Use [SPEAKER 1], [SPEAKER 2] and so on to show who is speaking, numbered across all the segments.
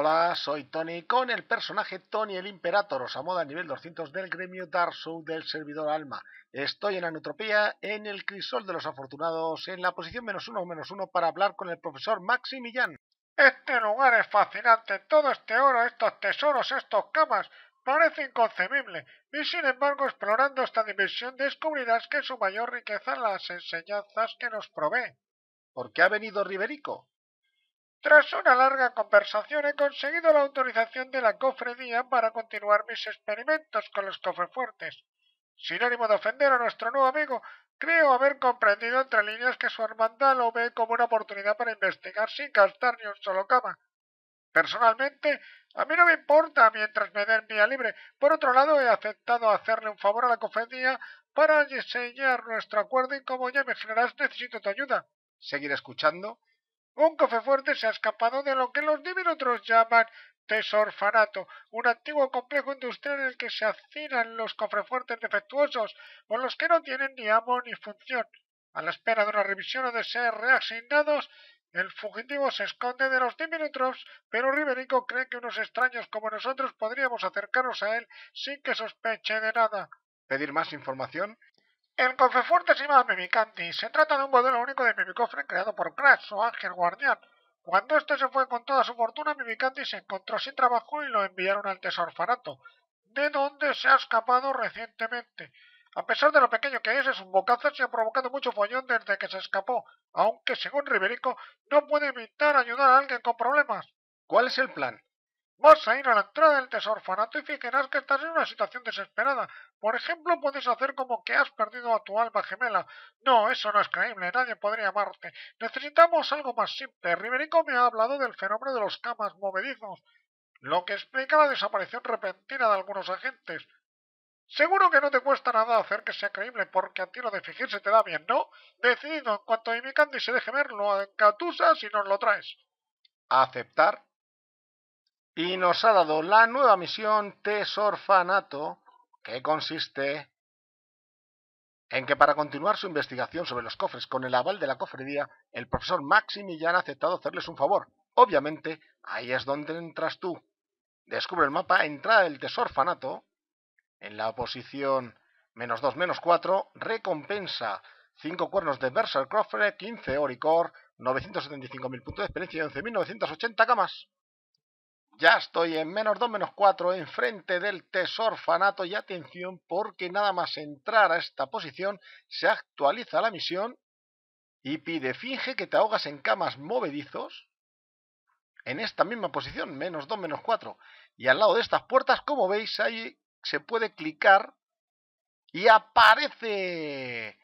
[SPEAKER 1] Hola, soy Tony con el personaje Tony el Imperator, a nivel 200 del gremio Dark del servidor Alma. Estoy en Anutropía, en el crisol de los afortunados, en la posición menos uno menos uno para hablar con el profesor Maximillán. Este lugar es fascinante, todo este
[SPEAKER 2] oro, estos tesoros, estos camas, parece inconcebible, y sin embargo explorando esta dimensión descubrirás que su mayor riqueza las enseñanzas que nos provee. ¿Por qué ha venido Riberico? Tras una larga conversación he conseguido la autorización de la cofradía para continuar mis experimentos con los cofrefuertes. Sin ánimo de ofender a nuestro nuevo amigo, creo haber comprendido entre líneas que su hermandad lo ve como una oportunidad para investigar sin gastar ni un solo cama. Personalmente, a mí no me importa mientras me den vía libre. Por otro lado, he aceptado hacerle un favor a la cofradía para diseñar nuestro acuerdo y como ya me generas necesito tu ayuda. Seguir escuchando un fuerte se ha escapado de lo que los diminutros llaman tesorfanato, un antiguo complejo industrial en el que se hacinan los fuertes defectuosos, con los que no tienen ni amo ni función. A la espera de una revisión o de ser reasignados, el fugitivo se esconde de los diminutros, pero Riberico cree que unos extraños como nosotros podríamos acercarnos a él sin que sospeche de nada.
[SPEAKER 1] ¿Pedir más información?
[SPEAKER 2] El fuerte se llama Mimicanti. Se trata de un modelo único de Mimicofre creado por Crash, su ángel guardián. Cuando este se fue con toda su fortuna, Mimicanti se encontró sin trabajo y lo enviaron al tesorfanato, de donde se ha escapado recientemente. A pesar de lo pequeño que es, es un bocazo y ha provocado mucho follón desde que se escapó, aunque según Riberico, no puede evitar ayudar a alguien con problemas. ¿Cuál es el plan? Vas a ir a la entrada del tesorfanato y fijarás que estás en una situación desesperada. Por ejemplo, puedes hacer como que has perdido a tu alma gemela. No, eso no es creíble, nadie podría amarte. Necesitamos algo más simple. Riverico me ha hablado del fenómeno de los camas movedizos, lo que explica la desaparición repentina de algunos agentes. Seguro que no te cuesta nada hacer que sea creíble, porque a ti lo de fingirse te da bien, ¿no? Decidido, en cuanto a Candy se deje ver,
[SPEAKER 1] lo encatusas y nos lo traes. ¿Aceptar? y nos ha dado la nueva misión Tesorfanato, que consiste en que para continuar su investigación sobre los cofres con el aval de la cofredía, el profesor Maximilian ha aceptado hacerles un favor. Obviamente, ahí es donde entras tú. Descubre el mapa, entrada del tesorfanato, en la posición menos 2, menos 4, recompensa 5 cuernos de Berserk Cofre, 15 Oricor, 975.000 puntos de experiencia y 11.980 camas. Ya estoy en menos 2, menos 4, enfrente del tesor fanato y atención porque nada más entrar a esta posición se actualiza la misión y pide finge que te ahogas en camas movedizos en esta misma posición, menos 2, menos 4. Y al lado de estas puertas, como veis, ahí se puede clicar y aparece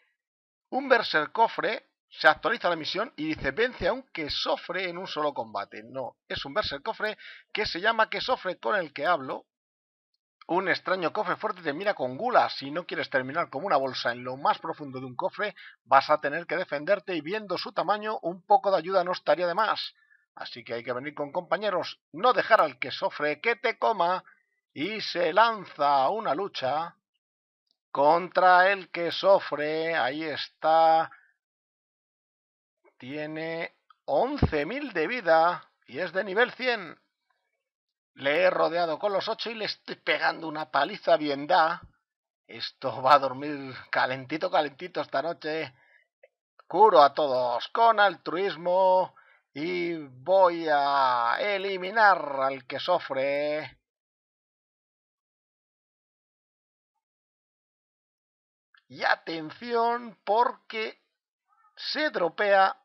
[SPEAKER 1] un berser cofre se actualiza la misión y dice vence a un que sofre en un solo combate. No, es un el cofre que se llama que sofre con el que hablo. Un extraño cofre fuerte te mira con gula. Si no quieres terminar como una bolsa en lo más profundo de un cofre, vas a tener que defenderte y viendo su tamaño, un poco de ayuda no estaría de más. Así que hay que venir con compañeros, no dejar al que sofre que te coma y se lanza a una lucha contra el que sofre. Ahí está tiene 11.000 de vida y es de nivel 100. Le he rodeado con los 8 y le estoy pegando una paliza bien da. Esto va a dormir calentito, calentito esta noche. Curo a todos con altruismo y voy a eliminar al que sofre. Y atención porque se dropea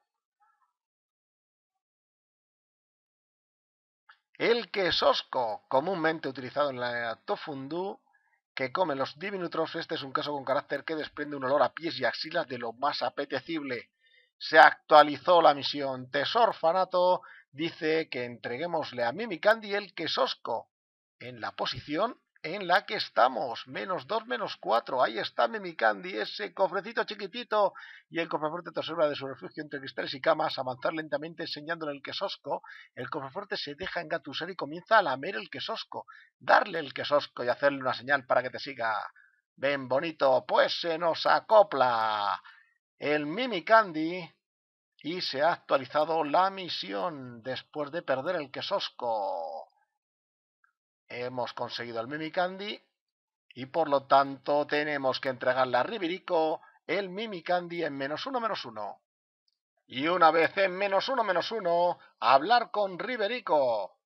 [SPEAKER 1] El quesosco, comúnmente utilizado en la tofundú, que come los diminutros. este es un caso con carácter que desprende un olor a pies y axilas de lo más apetecible. Se actualizó la misión. Tesor fanato. dice que entreguémosle a Mimi Candy el quesosco en la posición en la que estamos. Menos 2, menos 4. Ahí está Candy ese cofrecito chiquitito. Y el cofrefuerte observa de su refugio entre cristales y camas, avanzar lentamente enseñándole el quesosco. El cofrefuerte se deja engatusar y comienza a lamer el quesosco. Darle el quesosco y hacerle una señal para que te siga. Ven bonito, pues se nos acopla el Candy Y se ha actualizado la misión después de perder el quesosco. Hemos conseguido el Mimicandy y por lo tanto tenemos que entregarle a Riverico el Mimicandy en menos uno menos uno. Y una vez en menos uno menos uno, hablar con Riberico.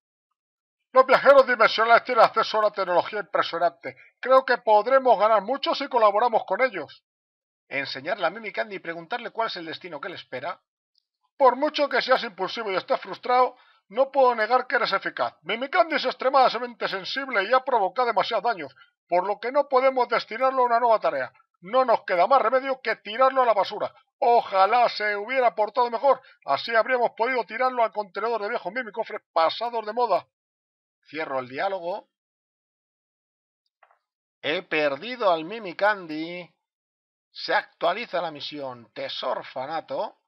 [SPEAKER 1] Los viajeros
[SPEAKER 2] dimensionales tienen acceso a una tecnología impresionante. Creo que podremos ganar mucho si colaboramos con ellos. Enseñarle a Mimicandy y preguntarle cuál es el destino que le espera. Por mucho que seas impulsivo y estés frustrado, no puedo negar que eres eficaz. Mimikandi es extremadamente sensible y ha provocado demasiados daños, por lo que no podemos destinarlo a una nueva tarea. No nos queda más remedio que tirarlo a la basura. Ojalá se hubiera portado mejor,
[SPEAKER 1] así habríamos podido tirarlo al contenedor de viejos mimicofres pasados de moda. Cierro el diálogo. He perdido al Mimicandy. Se actualiza la misión Tesor Fanato.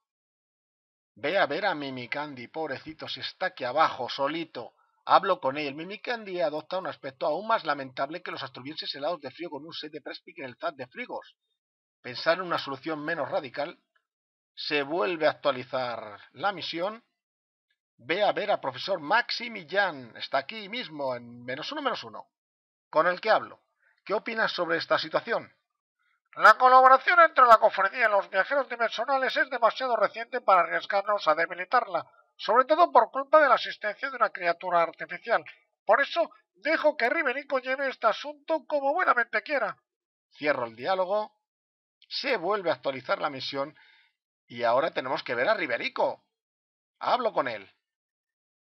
[SPEAKER 1] Ve a ver a Mimikandi, pobrecito, si está aquí abajo, solito. Hablo con él. Mimikandi adopta un aspecto aún más lamentable que los astrobienses helados de frío con un set de Prespik en el Zad de frigos. Pensar en una solución menos radical. Se vuelve a actualizar la misión. Ve a ver a profesor Maximilian. Está aquí mismo, en menos uno menos uno. Con el que hablo. ¿Qué opinas sobre esta situación? La colaboración entre la cofradía y los viajeros dimensionales es demasiado reciente para arriesgarnos
[SPEAKER 2] a debilitarla, sobre todo por culpa de la asistencia de una criatura artificial. Por eso dejo que Riverico lleve este asunto como buenamente quiera.
[SPEAKER 1] Cierro el diálogo, se vuelve a actualizar la misión y ahora tenemos que ver a Riverico. Hablo con él.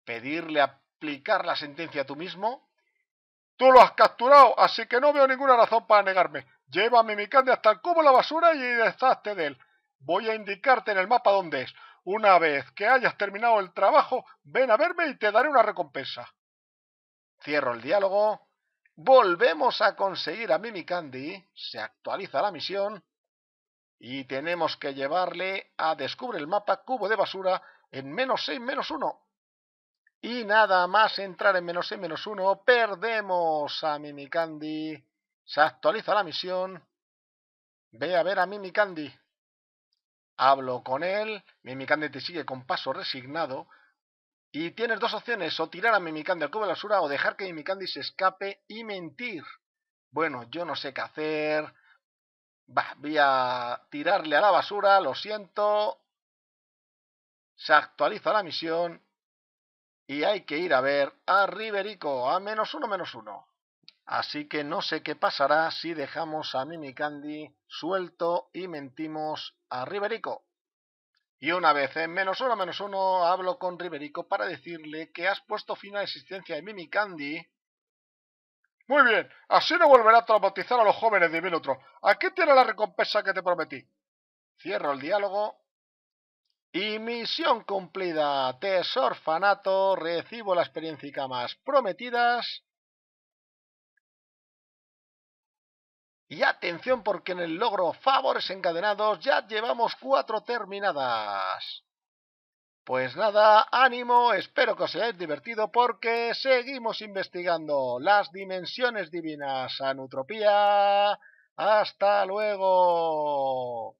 [SPEAKER 1] Pedirle aplicar la sentencia tú
[SPEAKER 2] mismo. Tú lo has capturado, así que no veo ninguna razón para negarme. Lleva a Mimikandi hasta el cubo la basura y deshazte de él. Voy a indicarte en el mapa dónde es. Una
[SPEAKER 1] vez que hayas terminado el trabajo, ven a verme y te daré una recompensa. Cierro el diálogo. Volvemos a conseguir a Candy. Se actualiza la misión. Y tenemos que llevarle a Descubre el mapa cubo de basura en menos 6 menos 1. Y nada más entrar en menos 6 menos 1, perdemos a Mimicandy! Se actualiza la misión. Ve a ver a Mimi Candy. Hablo con él. Mimi Candy te sigue con paso resignado. Y tienes dos opciones, o tirar a Mimikandi al cubo de la basura o dejar que Mimikandi se escape y mentir. Bueno, yo no sé qué hacer. voy a tirarle a la basura, lo siento. Se actualiza la misión. Y hay que ir a ver a Riverico, a menos uno, menos uno. Así que no sé qué pasará si dejamos a Mimi Candy suelto y mentimos a Riverico. Y una vez en menos uno menos uno hablo con Riberico para decirle que has puesto fin a la existencia de Mimi Candy. Muy bien, así no volverá a traumatizar a los jóvenes de ¿A Aquí tiene la recompensa que te prometí. Cierro el diálogo. Y misión cumplida. Tesorfanato, recibo la experiencia y camas prometidas. Y atención porque en el logro favores encadenados ya llevamos cuatro terminadas. Pues nada, ánimo, espero que os hayáis divertido porque seguimos investigando las dimensiones divinas Anutropía. ¡Hasta luego!